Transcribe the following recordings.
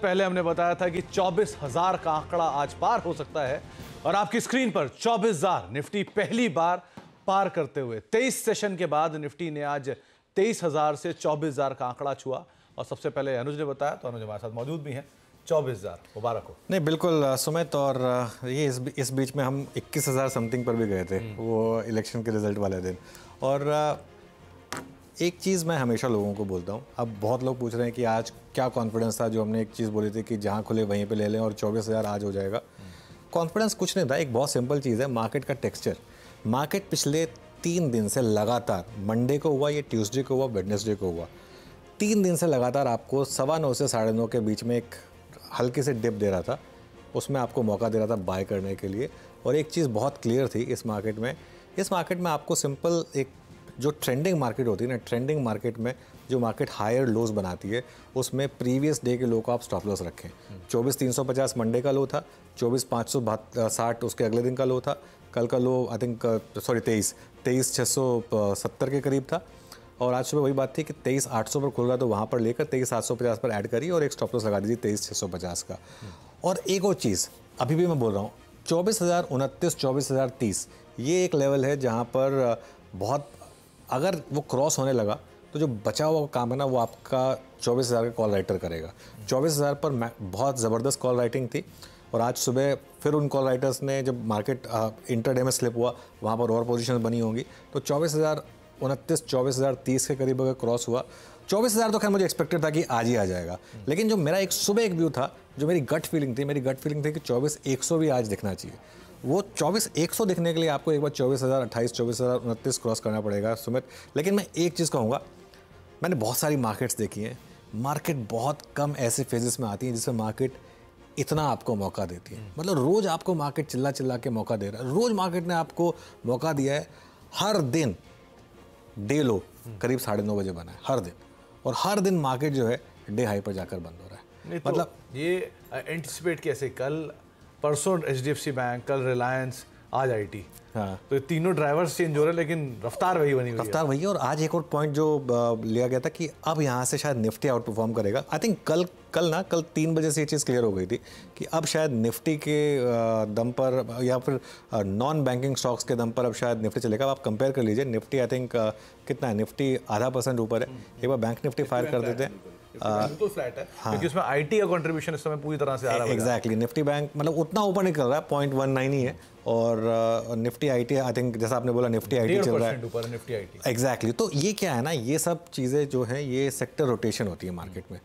पहले हमने बताया था कि चौबीस हजार का आंकड़ा आज पार हो सकता है और आपकी स्क्रीन पर चौबीस हजार निफ्टी पहली बार पार करते हुए तेईस सेशन के बाद निफ्टी ने आज तेईस हजार से चौबीस हजार का आंकड़ा छुआ और सबसे पहले अनुज ने बताया तो अनुज हमारे साथ मौजूद भी है चौबीस हज़ार मुबारक हो नहीं बिल्कुल सुमित और ये इस इस बीच में हम इक्कीस समथिंग पर भी गए थे हम्म। वो इलेक्शन के रिजल्ट वाले दिन और एक चीज़ मैं हमेशा लोगों को बोलता हूँ अब बहुत लोग पूछ रहे हैं कि आज क्या कॉन्फिडेंस था जो हमने एक चीज़ बोली थी कि जहाँ खुले वहीं पे ले लें और चौबीस हज़ार आज हो जाएगा कॉन्फिडेंस कुछ नहीं था एक बहुत सिंपल चीज़ है मार्केट का टेक्सचर मार्केट पिछले तीन दिन से लगातार मंडे को हुआ या ट्यूसडे को हुआ वेडनेसडे को हुआ तीन दिन से लगातार आपको सवा नौ से साढ़े नौ के बीच में एक हल्की से डिप दे रहा था उसमें आपको मौका दे रहा था बाय करने के लिए और एक चीज़ बहुत क्लियर थी इस मार्केट में इस मार्केट में आपको सिंपल एक जो ट्रेंडिंग मार्केट होती है ना ट्रेंडिंग मार्केट में जो मार्केट हायर लोज बनाती है उसमें प्रीवियस डे के लो को आप स्टॉप लॉस रखें चौबीस तीन सौ पचास मंडे का लो था चौबीस पाँच सौ साठ उसके अगले दिन का लो था कल का लो आई थिंक सॉरी तेईस तेईस छः सौ सत्तर के करीब था और आज सुबह वही बात थी कि तेईस आठ सौ पर खुल रहा तो वहाँ पर लेकर तेईस सात सौ पचास पर ऐड करिए और एक स्टॉप लॉस लगा दीजिए तेईस छः सौ पचास का और एक और चीज़ अभी भी मैं बोल रहा हूँ चौबीस हज़ार उनतीस चौबीस हज़ार तीस ये एक लेवल है जहाँ पर बहुत अगर वो क्रॉस होने लगा तो जो बचा हुआ काम है ना वो आपका चौबीस हज़ार का कॉल राइटर करेगा चौबीस हज़ार पर बहुत ज़बरदस्त कॉल राइटिंग थी और आज सुबह फिर उन कॉल राइटर्स ने जब मार्केट इंटर में स्लिप हुआ वहाँ पर और पोजिशन बनी होंगी तो चौबीस हज़ार उनतीस चौबीस हज़ार तीस के करीब अगर क्रॉस हुआ चौबीस हज़ार तो खैर मुझे एक्सपेक्टेड था कि आज ही आ जाएगा लेकिन जो मेरा एक सुबह एक व्यू था जो मेरी गट फीलिंग थी मेरी गट फीलिंग थी कि चौबीस एक सौ भी आज दिखना चाहिए वो चौबीस एक सौ देखने के लिए आपको एक बार चौबीस हज़ार अट्ठाईस चौबीस हज़ार उनतीस क्रॉस करना पड़ेगा सुमित लेकिन मैं एक चीज़ कहूँगा मैंने बहुत सारी मार्केट्स देखी हैं मार्केट बहुत कम ऐसे फेजेस में आती हैं जिसमें मार्केट इतना आपको मौका देती है मतलब रोज़ आपको मार्केट चिल्ला चिल्ला के मौका दे रहा है रोज़ मार्केट ने आपको मौका दिया है हर दिन डे लो करीब साढ़े नौ बजे बना है हर दिन और हर दिन मार्केट जो है डे हाई पर जाकर बंद हो रहा है तो मतलब ये एंटिसिपेट कैसे कल परसों एच बैंक कल रिलायंस आज टी हाँ तो तीनों ड्राइवर्स चेंज हो रहे हैं लेकिन रफ्तार वही बनी रफ्तार वही है और आज एक और पॉइंट जो लिया गया था कि अब यहाँ से शायद निफ्टी आउट परफॉर्म करेगा आई थिंक कल कल ना कल तीन बजे से ये चीज़ क्लियर हो गई थी कि अब शायद निफ्टी के दम पर या फिर नॉन बैंकिंग स्टॉक्स के दम पर अब शायद निफ्टी चलेगा आप कंपेयर कर लीजिए निफ्टी आई थिंक कितना है निफ्टी आधा परसेंट ऊपर है एक बार बैंक निफ्टी फायर कर देते हैं निफ्टी आई थिंक जैसा आपने बोला तो ये क्या है ना ये सब चीज़ें जो है ये सेक्टर रोटेशन होती है मार्केट में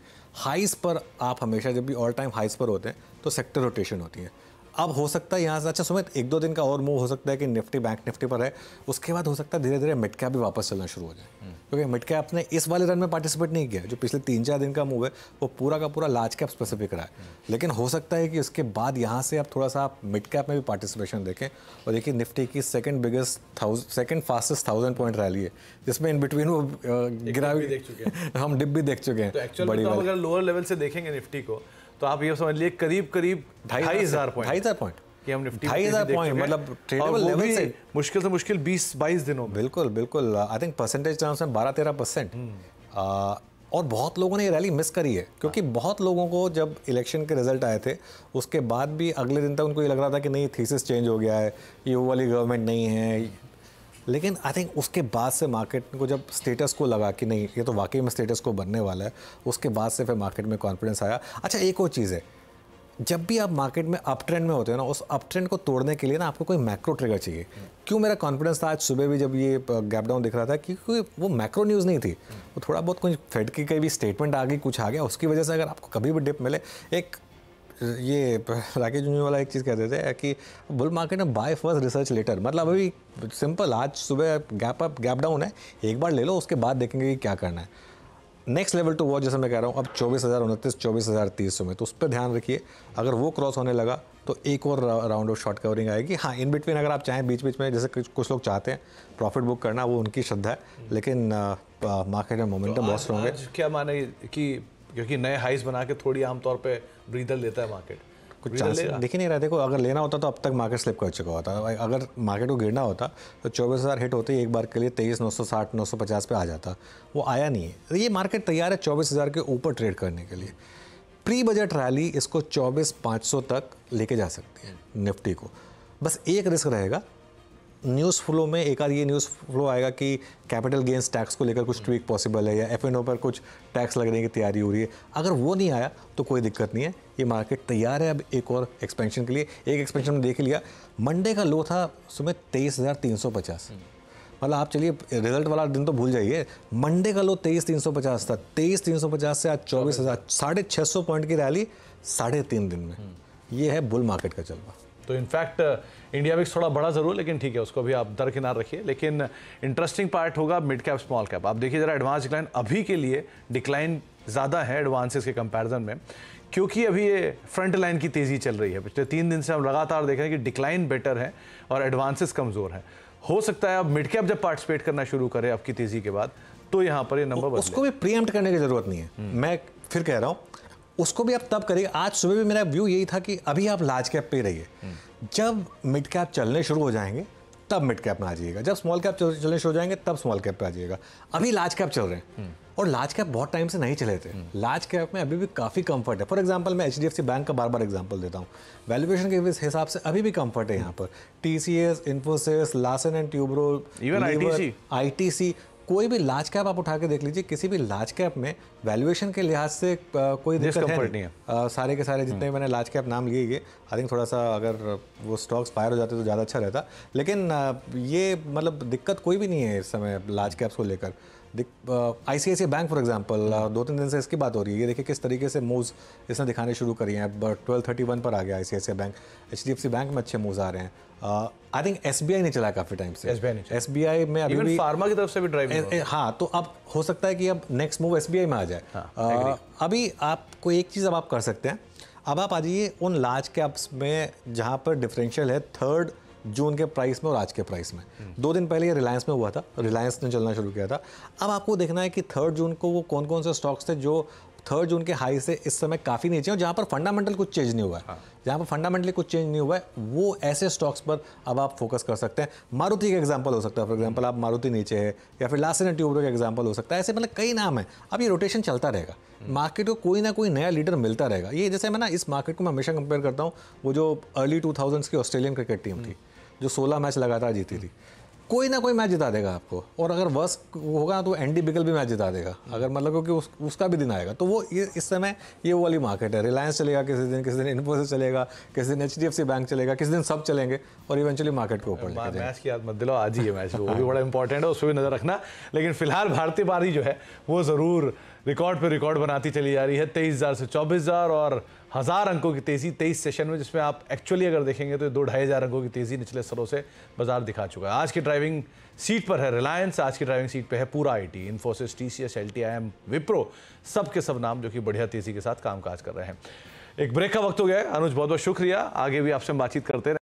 हाइस पर आप हमेशा जब भी ऑल टाइम हाइस पर होते हैं तो सेक्टर रोटेशन होती है अब हो सकता है यहाँ से अच्छा सुमित एक दो दिन का और मूव हो सकता है कि निफ्टी बैंक निफ्टी पर है उसके बाद हो सकता है धीरे धीरे मिड कैप भी वापस चलना शुरू हो जाए हम्म। क्योंकि मिड कैप ने इस वाले रन में पार्टिसिपेट नहीं किया जो पिछले तीन चार दिन का मूव है वो पूरा का पूरा लार्ज कैप स्पेसिफिक रहा है हम्म। लेकिन हो सकता है कि उसके बाद यहाँ से आप थोड़ा सा आप मिड कैप में भी पार्टिसिपेशन देखें और देखिए निफ्टी की second biggest thousand second fastest thousand point rally है जिसमें इन बिटवीन वो गिरा भी देख चुके हैं हम डिप भी देख चुके हैं तो बड़ी तो अगर लोअर लेवल से देखेंगे निफ्टी को तो आप ये समझ लिए करीब करीब ढाई हजार पॉइंट ढाई हजार पॉइंट कि हम निफ्टी पॉइंट मतलब ट्रेडेबल लेवल से मुश्किल से मुश्किल बीस बाईस दिनों में बिल्कुल बिल्कुल आई थिंक परसेंटेज टर्म्स में बारह तेरह परसेंट हम्म। uh, और बहुत लोगों ने ये रैली मिस करी है क्योंकि हाँ। बहुत लोगों को जब इलेक्शन के रिजल्ट आए थे उसके बाद भी अगले दिन तक उनको ये लग रहा था कि नहीं थीसिस चेंज हो गया है ये वो वाली गवर्नमेंट नहीं है लेकिन आई थिंक उसके बाद से मार्केट को जब स्टेटस को लगा कि नहीं ये तो वाकई में स्टेटस को बनने वाला है उसके बाद से फिर मार्केट में कॉन्फिडेंस आया अच्छा एक और चीज़ है जब भी आप मार्केट में अप ट्रेंड में होते हैं ना उस अप ट्रेंड को तोड़ने के लिए ना आपको कोई मैक्रो ट्रिगर चाहिए क्यों मेरा कॉन्फिडेंस था आज सुबह भी जब ये गैप डाउन दिख रहा था क्योंकि वो मैक्रो न्यूज़ नहीं थी वो थोड़ा बहुत कुछ फेड की कोई भी स्टेटमेंट आ गई कुछ आ गया उसकी वजह से अगर आपको कभी भी डिप मिले एक ये राकेश वाला एक चीज़ कहते थे कि बुल मार्केट में बाय फर्स्ट रिसर्च लेटर मतलब अभी सिंपल आज सुबह गैप अप गैप डाउन है एक बार ले लो उसके बाद देखेंगे कि क्या करना है नेक्स्ट लेवल टू वॉच जैसे मैं कह रहा हूँ अब चौबीस हज़ार उनतीस चौबीस हज़ार तीस सौ में तो उस पर ध्यान रखिए अगर वो क्रॉस होने लगा तो एक और राउंड ऑफ शॉर्ट कवरिंग आएगी हाँ इन बिटवीन अगर आप चाहें बीच बीच में जैसे कुछ लोग चाहते हैं प्रॉफिट बुक करना वो उनकी श्रद्धा है लेकिन मार्केट में मोमेंटम तो बहुत स्ट्रॉन्ग है क्या माने कि क्योंकि नए हाइस बना के थोड़ी आमतौर पर ब्रीदर लेता है मार्केट कुछ चांस दिख नहीं रहा देखो अगर लेना होता तो अब तक मार्केट स्लिप कर चुका होता अगर मार्केट को गिरना होता तो चौबीस हज़ार हिट होते ही एक बार के लिए तेईस नौ सौ साठ नौ सौ पचास पे आ जाता वो आया नहीं है तो ये मार्केट तैयार है चौबीस हज़ार के ऊपर ट्रेड करने के लिए प्री बजट रैली इसको चौबीस पाँच सौ तक लेके जा सकती है निफ्टी को बस एक रिस्क रहेगा न्यूज़ फ्लो में एक आध ये न्यूज़ फ्लो आएगा कि कैपिटल गेंस टैक्स को लेकर कुछ ट्वीक पॉसिबल है या एफ पर कुछ टैक्स लगने की तैयारी हो रही है अगर वो नहीं आया तो कोई दिक्कत नहीं है ये मार्केट तैयार है अब एक और एक्सपेंशन के लिए एक एक्सपेंशन में देख लिया मंडे का लो था सुबह तेईस हज़ार तीन सौ पचास हम्म। मतलब आप चलिए रिजल्ट वाला दिन तो भूल जाइए मंडे का लो तेईस तीन सौ पचास था तेईस तीन सौ पचास से आज चौबीस हज़ार साढ़े छः सौ पॉइंट की रैली साढ़े तीन दिन में हम्म। ये है बुल मार्केट का चलना तो इनफैक्ट इंडिया विक्स थोड़ा बड़ा ज़रूर लेकिन ठीक है उसको भी आप दरकिनार रखिए लेकिन इंटरेस्टिंग पार्ट होगा मिड कैप स्मॉल कैप आप देखिए ज़रा एडवांस डिक्लाइन अभी के लिए डिक्लाइन ज़्यादा है एडवांसेस के कंपैरिजन में क्योंकि अभी ये फ्रंट लाइन की तेज़ी चल रही है पिछले तीन दिन से हम लगातार देख रहे हैं कि डिक्लाइन बेटर है और एडवांसेस कमज़ोर हैं हो सकता है आप मिड कैप जब पार्टिसिपेट करना शुरू करें आपकी तेज़ी के बाद तो यहाँ पर ये नंबर उसको भी प्रियम्प्ट करने की ज़रूरत नहीं है हम्म। मैं फिर कह रहा हूँ उसको भी आप तब करिए आज सुबह भी मेरा व्यू यही था कि अभी आप लार्ज कैप पे रहिए जब मिड कैप चलने शुरू हो जाएंगे तब मिड कैप में आ जाइएगा जब स्मॉल कैप चलने शुरू हो जाएंगे तब स्मॉल कैप पे आ जाइएगा अभी लार्ज कैप चल रहे हैं और लार्ज कैप बहुत टाइम से नहीं चले थे लार्ज कैप में अभी भी काफ़ी कंफर्ट है फॉर एग्जांपल मैं एच बैंक का बार बार एग्जांपल देता हूँ वैल्यूएशन के हिसाब से अभी भी कंफर्ट है यहाँ पर T C S Infosys Larsen and Toubro even I T C कोई भी लार्ज कैप आप उठा के देख लीजिए किसी भी लार्ज कैप में वैल्यूएशन के लिहाज से कोई दिक्कत है नहीं है आ, सारे के सारे जितने हम्म। मैंने लार्ज कैप नाम लिए ये आई थिंक थोड़ा सा अगर वो स्टॉक्स फायर हो जाते तो ज़्यादा अच्छा रहता लेकिन ये मतलब दिक्कत कोई भी नहीं है इस समय लार्ज कैप्स को लेकर I C bank for example दो तीन दिन से इसकी बात हो रही है ये देखिए किस तरीके से मूव्स इसने दिखाने शुरू करी हैं ट्वेल्व थर्टी वन पर आ गया I bank H D F C bank में अच्छे मूव्स आ रहे हैं I think S B I ने चला काफ़ी टाइम से एस बी आई में अभी भी फार्मा की तरफ से भी ड्राइव हाँ तो अब हो सकता है कि अब next move S B I में आ जाए हाँ, आ, अभी आपको एक चीज़ अब आप कर सकते हैं अब आप आ जाइए उन लार्ज कैप्स में जहाँ पर डिफरेंशियल है थर्ड जून के प्राइस में और आज के प्राइस में दो दिन पहले ये रिलायंस में हुआ था रिलायंस ने चलना शुरू किया था अब आपको देखना है कि थर्ड जून को वो कौन कौन से स्टॉक्स थे जो थर्ड जून के हाई से इस समय काफ़ी नीचे और जहाँ पर फंडामेंटल कुछ चेंज नहीं हुआ है हाँ। जहाँ पर फंडामेंटली कुछ चेंज नहीं हुआ है वो ऐसे स्टॉक्स पर अब आप फोकस कर सकते हैं मारुति का एग्जाम्पल हो सकता है फॉर एग्जाम्पल आप मारुति नीचे है या फिर लास्ट ट्यूबर का एग्जाम्पल हो सकता है ऐसे मतलब कई नाम है अब ये रोटेशन चलता रहेगा मार्केट हम्म। को कोई ना कोई नया लीडर मिलता रहेगा ये जैसे मैं ना इस मार्केट को मैं हमेशा कंपेयर करता हूँ वो जो अर्ली टू की ऑस्ट्रेलियन क्रिकेट टीम थी हम्म। जो सोलह मैच लगातार जीती थी कोई ना कोई मैच जिता देगा आपको और अगर वर्स होगा तो एंडी बिकल भी मैच जिता देगा अगर मतलब क्योंकि उस, उसका भी दिन आएगा तो वो ये इस समय ये वो वाली मार्केट है रिलायंस चलेगा किसी दिन किसी दिन इन्फोसिस चलेगा किसी दिन एच बैंक चलेगा किसी दिन सब चलेंगे और इवेंचुअली मार्केट के ऊपर मैच की याद मत दिलो आज ही है मैच वो भी बड़ा इंपॉर्टेंट है उस पर भी नज़र रखना लेकिन फिलहाल भारतीय पारी जो है वो ज़रूर रिकॉर्ड पर रिकॉर्ड बनाती चली जा रही है तेईस से चौबीस और हज़ार अंकों की तेज़ी तेईस सेशन में जिसमें आप एक्चुअली अगर देखेंगे तो दो ढाई हज़ार अंकों की तेज़ी निचले स्तरों से बाजार दिखा चुका है आज की ड्राइविंग सीट पर है रिलायंस आज की ड्राइविंग सीट पर है पूरा IT Infosys TCS LTIM Wipro सब के सब नाम जो कि बढ़िया तेज़ी के साथ कामकाज कर रहे हैं एक ब्रेक का वक्त हो गया है अनुज बहुत बहुत शुक्रिया आगे भी आपसे हम बातचीत करते रहे